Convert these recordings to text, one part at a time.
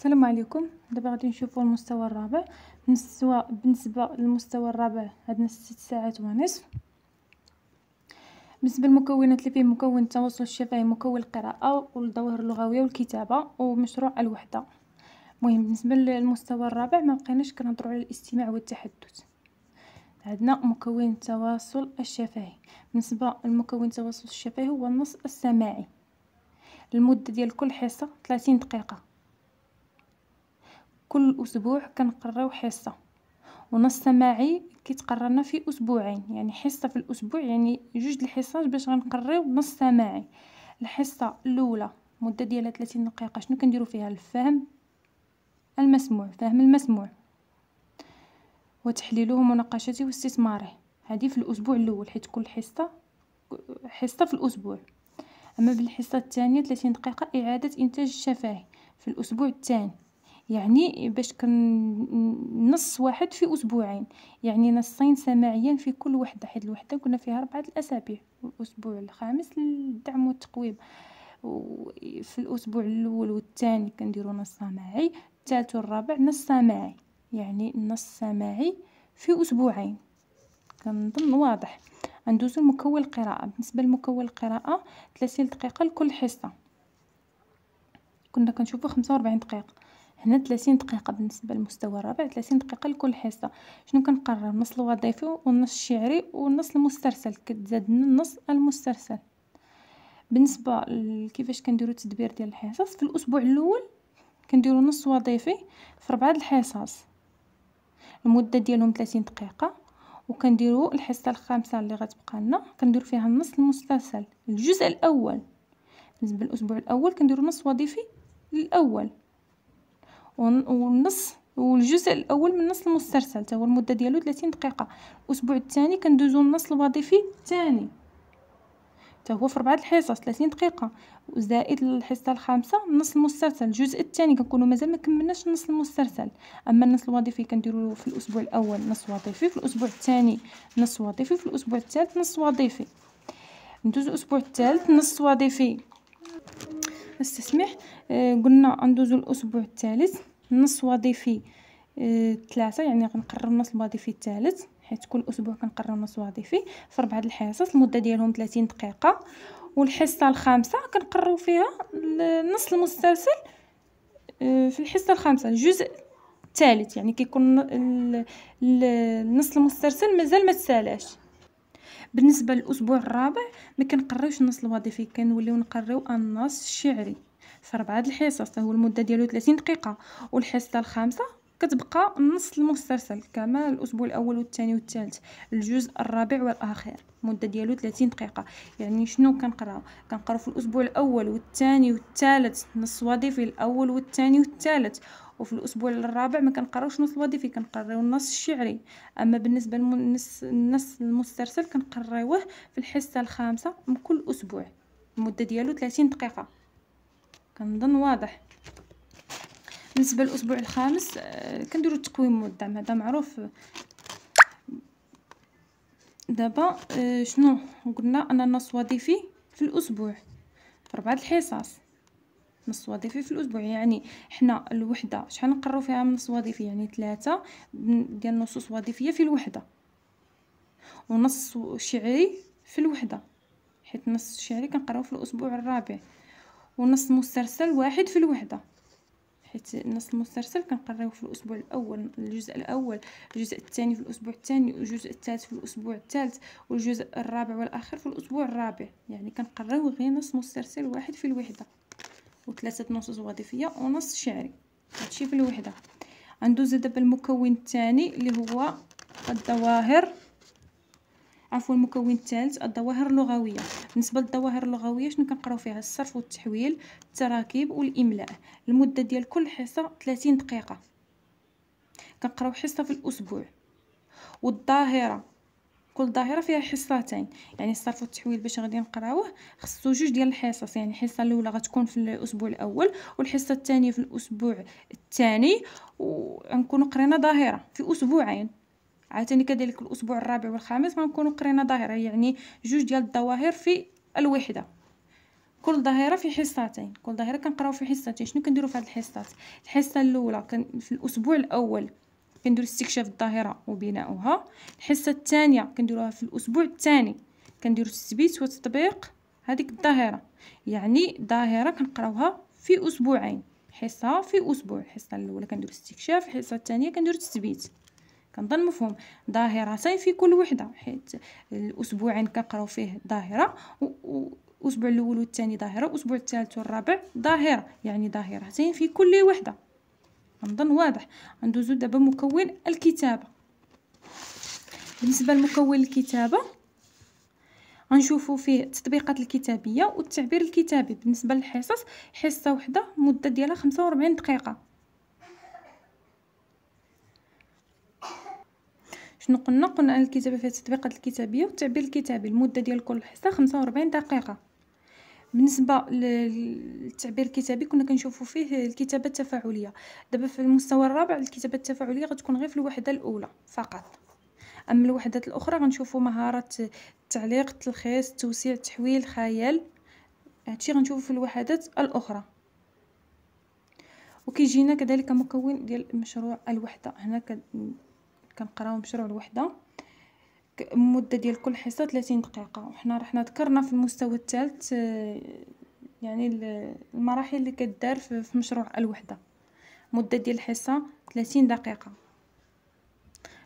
السلام عليكم دابا غادي نشوفوا المستوى الرابع بالنسبه بالنسبه للمستوى الرابع عندنا 6 ساعات ونصف بالنسبه للمكونات اللي فيه مكون التواصل الشفهي مكون القراءه والظواهر اللغويه والكتابه ومشروع الوحده مهم بالنسبه للمستوى الرابع ما بقيناش كنهضروا على الاستماع والتحدث عندنا مكون التواصل الشفهي بالنسبه لمكون التواصل الشفهي هو النص السماعي المده ديال كل حصه 30 دقيقه كل اسبوع كنقراو حصه ونص سماعي كيتقرانا في اسبوعين يعني حصه في الاسبوع يعني جوج الحصص باش غنقريو نص سماعي الحصه الاولى مده ديالها 30 دقيقه شنو كنديرو فيها الفهم المسموع فهم المسموع وتحليله ومناقشته واستثماره هذه في الاسبوع الاول حيت كل حصه حصه في الاسبوع اما بالحصه الثانيه 30 دقيقه اعاده انتاج الشفاهي في الاسبوع الثاني يعني باش كن نص واحد في اسبوعين يعني نصين سماعيا في كل وحده حيت الوحده كنا فيها اربعه الاسابيع الاسبوع الخامس للدعم والتقويم في الاسبوع الاول والثاني كنديروا نص سماعي الثالث والرابع نص سماعي يعني نص سماعي في اسبوعين كنظن واضح ندوزو لمكون القراءه بالنسبه لمكون القراءه 30 دقيقه لكل حصه كنا كنشوفو 45 دقيقه هنا 30 دقيقه بالنسبه للمستوى الرابع 30 دقيقه لكل حصه شنو كنقرر نص الوظيفي والنص الشعري والنص المسترسل كتزاد لنا النص المسترسل بالنسبه لكيفاش كنديرو التدبير ديال الحصص في الاسبوع الاول كنديرو نص وظيفي في ربعه الحصص المده ديالهم 30 دقيقه وكنديرو الحصه الخامسه اللي غتبقى لنا كنديرو فيها النص المسترسل الجزء الاول بالنسبه للاسبوع الاول كنديرو نص وظيفي الاول والنص والجزء الاول من النص المسترسل حتى هو المده ديالو 30 دقيقه الاسبوع الثاني كندوزو النص الوظيفي الثاني حتى هو في اربعه الحصص 30 دقيقه وزائد الحصه الخامسه النص المسترسل الجزء الثاني كنكونوا مازال ما كملناش النص المسترسل اما النص الوظيفي كنديروا في الاسبوع الاول نص وظيفي في الاسبوع الثاني نص وظيفي في الاسبوع الثالث نص وظيفي ندوز الاسبوع الثالث نص وظيفي نستسمح آه، قلنا ندوزو الاسبوع الثالث نص وظيفي آه، ثلاثة يعني غنقرر نص الوظيفي الثالث حيت كل اسبوع كنقرر نص وظيفي في ربعة الحصص المده ديالهم 30 دقيقه والحصه الخامسه كنقرروا فيها النص المسلسل آه، في الحصه الخامسه الجزء الثالث يعني كيكون النص المسلسل مازال ما تسالاش بالنسبه للاسبوع الرابع ما كنقريوش النص الوظيفي كنوليو نقريو النص الشعري في ربعه د الحصص هو المده ديالو 30 دقيقه والحصه الخامسه كتبقى النص المسترسل كما الاسبوع الاول والثاني والثالث الجزء الرابع والاخير مده ديالو 30 دقيقه يعني شنو كنقراو كنقراو في الاسبوع الاول والثاني والثالث نص وظيفي الاول والثاني والثالث وفي الاسبوع الرابع ما كنقراوش نص الوظيفي كنقراو النص الشعري اما بالنسبه للنص النص المسترسل كنقراوه في الحصه الخامسه من كل اسبوع المده ديالو 30 دقيقه كنظن واضح بالنسبه للاسبوع الخامس آه، كنديروا التقويم والدعم هذا معروف دابا آه، شنو قلنا ان النص وظيفي في الاسبوع في اربعه الحصص من الصواديفي في الاسبوع يعني حنا الوحده شحال نقراو فيها من الصواديفي يعني ثلاثة ديال نصوص صواديفيه في الوحده ونص شعري في الوحده حيت نص شعري كنقراو في الاسبوع الرابع ونص مسترسل واحد في الوحده حيت نص المسترسل كنقراوه في الاسبوع الاول الجزء الاول الجزء الثاني في الاسبوع الثاني والجزء الثالث في الاسبوع الثالث والجزء الرابع والاخر في الاسبوع الرابع يعني كنقراوه غير نص مسترسل واحد في الوحده وثلاثه نصوص وظيفيه ونص شعري هادشي في الوحده غندوز دابا المكون الثاني اللي هو الظواهر عفوا المكون الثالث الظواهر اللغويه بالنسبه للظواهر اللغويه شنو كنقراو فيها الصرف والتحويل التراكيب والاملاء المده ديال كل حصه 30 دقيقه كنقراو حصه في الاسبوع والظاهره كل ظاهره فيها حصتين يعني الصرف والتحويل باش غادي نقراوه خصو جوج ديال الحصص يعني الحصه الاولى غتكون في الاسبوع الاول والحصه الثانيه في الاسبوع الثاني ونكونوا قرينا ظاهره في اسبوعين عاوتاني كذلك الاسبوع الرابع والخامس غنكونوا قرينا ظاهره يعني جوج ديال الظواهر في الوحده كل ظاهره في حصتين كل ظاهره كنقراو في حصتين شنو كنديروا في هاد الحصات الحصه الاولى في الاسبوع الاول كنديرو استكشاف الظاهره وبناؤها الحصه الثانيه كنديروها في الاسبوع الثاني كنديرو التثبيت وتطبيق هذيك الظاهره يعني ظاهره كنقراوها في اسبوعين حصه في اسبوع الحصه الاولى كنديرو استكشاف الحصه الثانيه كنديرو التثبيت كنظن مفهوم ظاهرتين في كل وحده حيت الاسبوعين كنقراو فيه ظاهره الاسبوع الاول والثاني ظاهره الاسبوع الثالث والرابع ظاهره يعني ظاهرتين في كل وحده نظن واضح غندوزو دابا مكون الكتابه بالنسبه لمكون الكتابه غنشوفوا فيه التطبيقات الكتابيه والتعبير الكتابي بالنسبه للحصص حصه واحده مده ديالها 45 دقيقه شنو قلنا قلنا الكتابه فيها التطبيقات الكتابيه والتعبير الكتابي المده ديال كل حصه 45 دقيقه بالنسبه للتعبير الكتابي كنا كنشوفوا فيه الكتابه التفاعليه دابا في المستوى الرابع الكتابه التفاعليه غتكون غير في الوحده الاولى فقط اما الوحدات الاخرى غنشوفوا مهارات التعليق التلخيص التوسيع التحويل الخيال هادشي غنشوفوا في الوحدات الاخرى وكيجينا كذلك مكون ديال مشروع الوحده هنا كنقراو مشروع الوحده المده ديال كل حصه 30 دقيقه وحنا رحنا ذكرنا في المستوى الثالث آه، يعني المراحل اللي كدار في مشروع الوحده مده ديال الحصه 30 دقيقه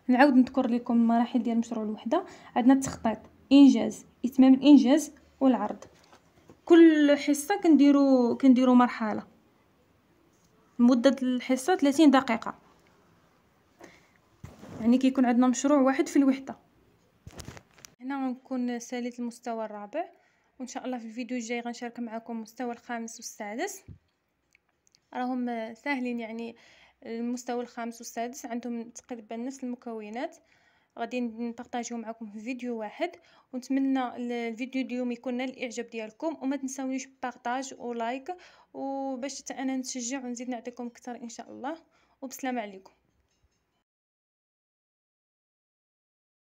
نعاود نذكر لكم المراحل ديال مشروع الوحده عندنا التخطيط انجاز اتمام الانجاز والعرض كل حصه كنديرو كنديرو مرحله مده الحصه 30 دقيقه يعني كيكون عندنا مشروع واحد في الوحده هنا غنكون ساليت المستوى الرابع وان شاء الله في الفيديو الجاي غنشارك معكم المستوى الخامس والسادس راهم ساهلين يعني المستوى الخامس والسادس عندهم تقريبا نفس المكونات غادي نبارطاجيو معكم في فيديو واحد ونتمنى الفيديو اليوم يكون نال الاعجاب ديالكم وما تنساونيش بارطاج ولايك وباش انا نتشجع ونزيد نعطيكم اكثر ان شاء الله وبسلام عليكم